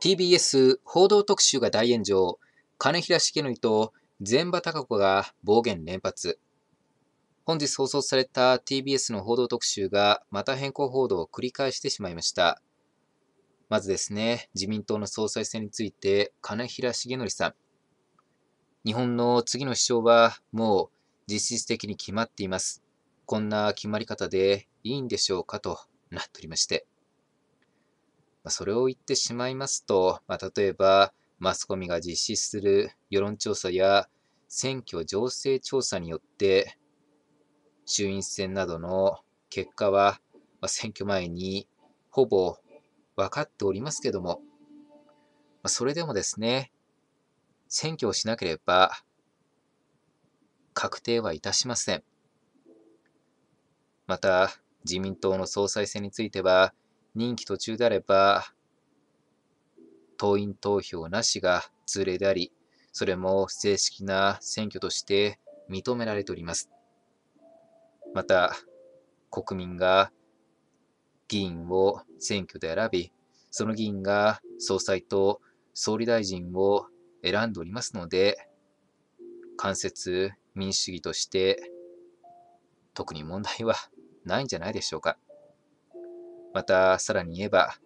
TBS 報道特集が大炎上、金平茂則と善場貴子が暴言連発。本日放送された TBS の報道特集がまた変更報道を繰り返してしまいました。まずですね、自民党の総裁選について、金平茂則さん。日本の次の首相はもう実質的に決まっています。こんな決まり方でいいんでしょうかとなっておりまして。それを言ってしまいますと、まあ、例えば、マスコミが実施する世論調査や選挙情勢調査によって、衆院選などの結果は、まあ、選挙前にほぼ分かっておりますけども、まあ、それでもですね、選挙をしなければ確定はいたしません。また、自民党の総裁選については、任期途中であれば、党員投票なしが通例であり、それも正式な選挙として認められております。また、国民が議員を選挙で選び、その議員が総裁と総理大臣を選んでおりますので、間接民主主義として特に問題はないんじゃないでしょうか。また、さらに言えば、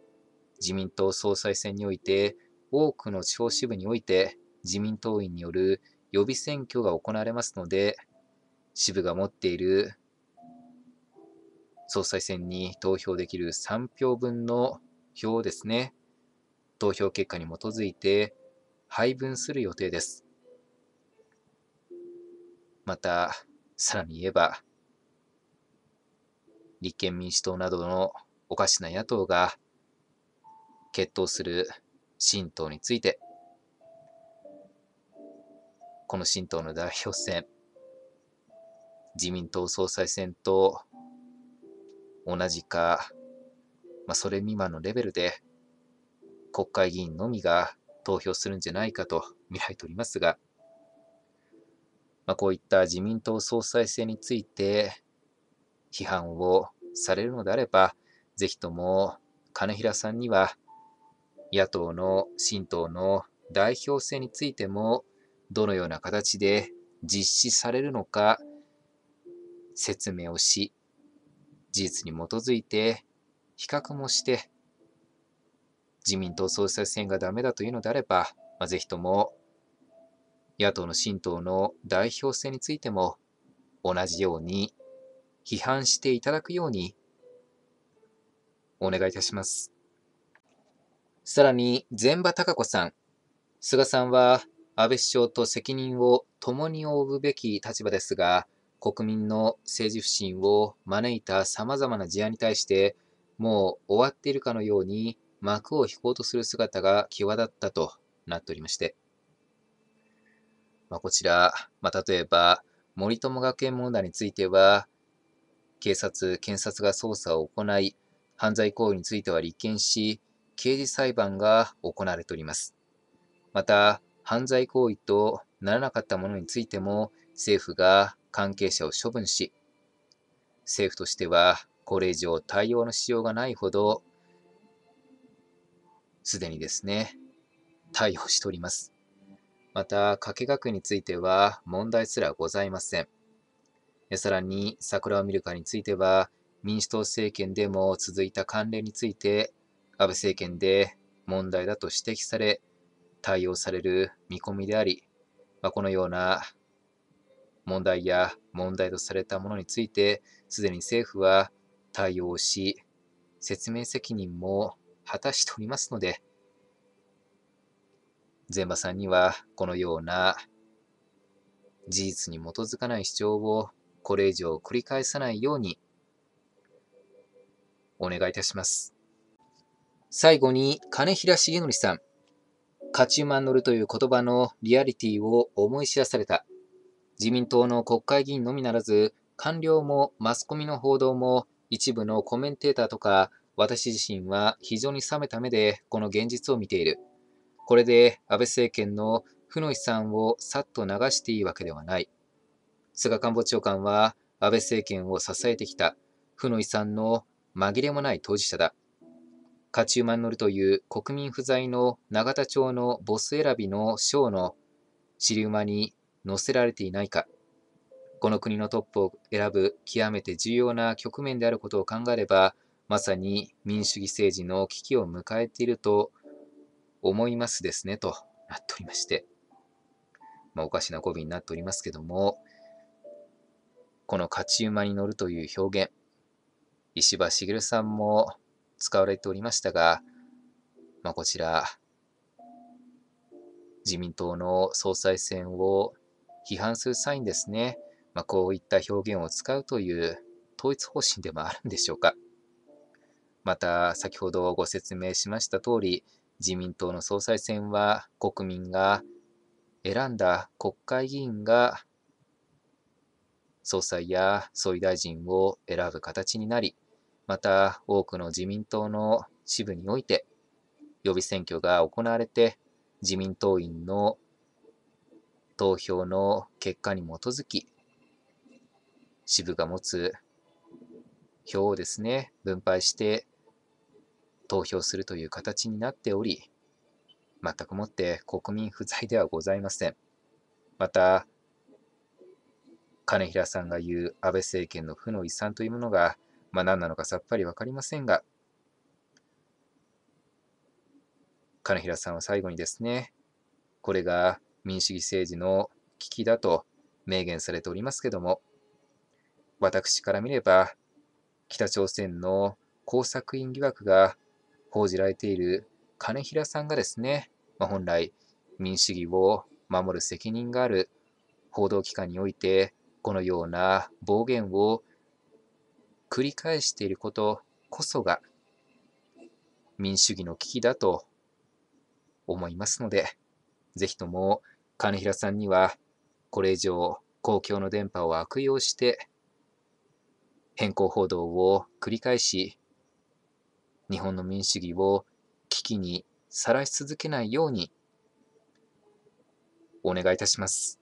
自民党総裁選において、多くの地方支部において、自民党員による予備選挙が行われますので、支部が持っている総裁選に投票できる3票分の票をですね、投票結果に基づいて配分する予定です。また、さらに言えば、立憲民主党などのおかしな野党が決闘する新党について、この新党の代表選、自民党総裁選と同じか、まあ、それ未満のレベルで国会議員のみが投票するんじゃないかと見られておりますが、まあ、こういった自民党総裁選について批判をされるのであれば、ぜひとも金平さんには野党の新党の代表制についてもどのような形で実施されるのか説明をし事実に基づいて比較もして自民党総裁選がダメだというのであれば、まあ、ぜひとも野党の新党の代表制についても同じように批判していただくようにお願いいたします。さらに、前場貴子さん。菅さんは、安倍首相と責任を共に負うべき立場ですが、国民の政治不信を招いた様々な事案に対して、もう終わっているかのように幕を引こうとする姿が際立ったとなっておりまして。まあ、こちら、まあ、例えば、森友学園問題については、警察、検察が捜査を行い、犯罪行為については立件し、刑事裁判が行われております。また、犯罪行為とならなかったものについても、政府が関係者を処分し、政府としては、これ以上対応のしようがないほど、すでにですね、逮捕しております。また、掛け学については問題すらございません。さらに、桜を見る会については、民主党政権でも続いた関連について、安倍政権で問題だと指摘され、対応される見込みであり、まあ、このような問題や問題とされたものについて、すでに政府は対応し、説明責任も果たしておりますので、前場さんにはこのような事実に基づかない主張をこれ以上繰り返さないようにお願いいたします。最後に、金平重則さん。勝ち馬乗るという言葉のリアリティを思い知らされた。自民党の国会議員のみならず、官僚もマスコミの報道も一部のコメンテーターとか、私自身は非常に冷めた目でこの現実を見ている。これで安倍政権の負の遺産をさっと流していいわけではない。菅官房長官は安倍政権を支えてきた負の遺産の紛れもない当事者だ。勝ち馬に乗るという国民不在の永田町のボス選びの賞の尻馬に乗せられていないか。この国のトップを選ぶ極めて重要な局面であることを考えれば、まさに民主主義政治の危機を迎えていると思いますですね、となっておりまして。まあ、おかしな語尾になっておりますけども、この勝ち馬に乗るという表現、石破茂さんも使われておりましたが、まあ、こちら、自民党の総裁選を批判する際にですね、まあ、こういった表現を使うという統一方針でもあるんでしょうか。また、先ほどご説明しました通り、自民党の総裁選は国民が選んだ国会議員が総裁や総理大臣を選ぶ形になり、また多くの自民党の支部において予備選挙が行われて、自民党員の投票の結果に基づき、支部が持つ票をですね、分配して投票するという形になっており、全くもって国民不在ではございません。また、金平さんが言う安倍政権の負の遺産というものが、まあ、何なのかさっぱり分かりませんが、金平さんは最後にですね、これが民主主義政治の危機だと明言されておりますけども、私から見れば、北朝鮮の工作員疑惑が報じられている金平さんがですね、まあ、本来民主主義を守る責任がある報道機関においてこのような暴言を繰り返していることこそが民主主義の危機だと思いますので、ぜひとも金平さんにはこれ以上公共の電波を悪用して変更報道を繰り返し日本の民主主義を危機にさらし続けないようにお願いいたします。